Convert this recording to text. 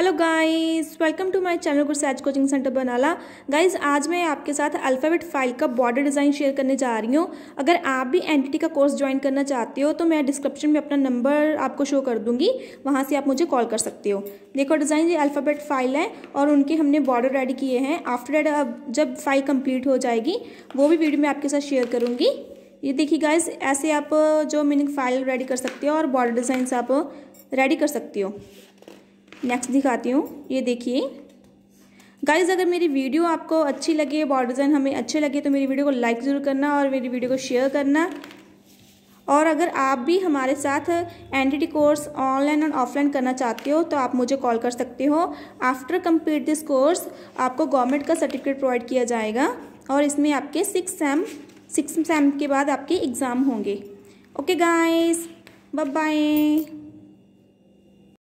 hello guys welcome to my channel Gursaj coaching centre Banala guys आज मैं आपके साथ अल्फ़ाबेट फाइल का बॉर्डर डिज़ाइन शेयर करने जा रही हूँ अगर आप भी एनटीटी का कोर्स ज्वाइन करना चाहते हो तो मैं डिस्क्रिप्शन में अपना नंबर आपको शो कर दूँगी वहाँ से आप मुझे कॉल कर सकते हो देखो डिज़ाइन ये अल्फ़ाबेट फाइल है और उनके हमने बॉर्डर रेडी किए हैं आफ्टर डेट अब जब फाइल कम्प्लीट हो जाएगी वो भी वीडियो मैं आपके साथ शेयर करूँगी ये देखिए गाइज ऐसे आप जो मीनिंग फाइल रेडी कर सकते हो और बॉर्डर डिज़ाइन आप रेडी कर सकते हो नेक्स्ट दिखाती हूँ ये देखिए गाइज अगर मेरी वीडियो आपको अच्छी लगे बॉर्डर डिज़ाइन हमें अच्छे लगे तो मेरी वीडियो को लाइक ज़रूर करना और मेरी वीडियो को शेयर करना और अगर आप भी हमारे साथ एन कोर्स ऑनलाइन और ऑफलाइन करना चाहते हो तो आप मुझे कॉल कर सकते हो आफ्टर कंप्लीट दिस कोर्स आपको गवर्नमेंट का सर्टिफिकेट प्रोवाइड किया जाएगा और इसमें आपके सिक्स सेम सिक्स सेम के बाद आपके एग्ज़ाम होंगे ओके गाइज बाय